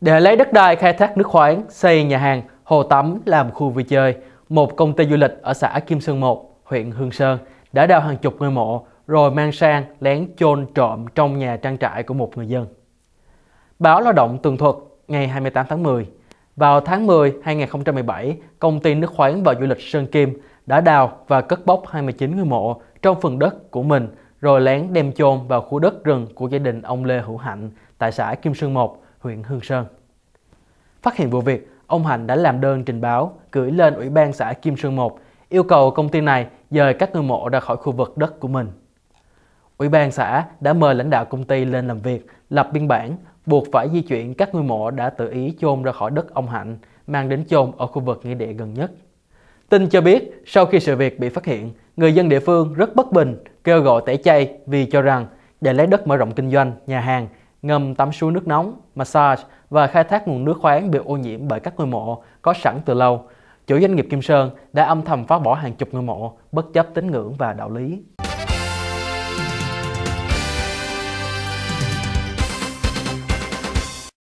Để lấy đất đai khai thác nước khoáng, xây nhà hàng, hồ tắm làm khu vui chơi, một công ty du lịch ở xã Kim Sơn 1, huyện Hương Sơn đã đào hàng chục ngôi mộ rồi mang sang lén chôn trộm trong nhà trang trại của một người dân. Báo Lao động tường thuật ngày 28 tháng 10, vào tháng 10 2017, công ty nước khoáng và du lịch Sơn Kim đã đào và cất bóc 29 ngôi mộ trong phần đất của mình rồi lén đem chôn vào khu đất rừng của gia đình ông Lê Hữu Hạnh tại xã Kim Sơn 1, huyện Hương Sơn. Phát hiện vụ việc, ông Hạnh đã làm đơn trình báo gửi lên Ủy ban xã Kim Sơn 1 yêu cầu công ty này dời các ngôi mộ ra khỏi khu vực đất của mình. Ủy ban xã đã mời lãnh đạo công ty lên làm việc, lập biên bản, buộc phải di chuyển các ngôi mộ đã tự ý chôn ra khỏi đất ông Hạnh, mang đến chôn ở khu vực nghĩa địa gần nhất. Tin cho biết, sau khi sự việc bị phát hiện, người dân địa phương rất bất bình, kêu gọi tẩy chay vì cho rằng để lấy đất mở rộng kinh doanh, nhà hàng ngâm tắm suối nước nóng, massage và khai thác nguồn nước khoáng bị ô nhiễm bởi các ngôi mộ có sẵn từ lâu. Chủ doanh nghiệp Kim Sơn đã âm thầm phá bỏ hàng chục ngôi mộ bất chấp tín ngưỡng và đạo lý.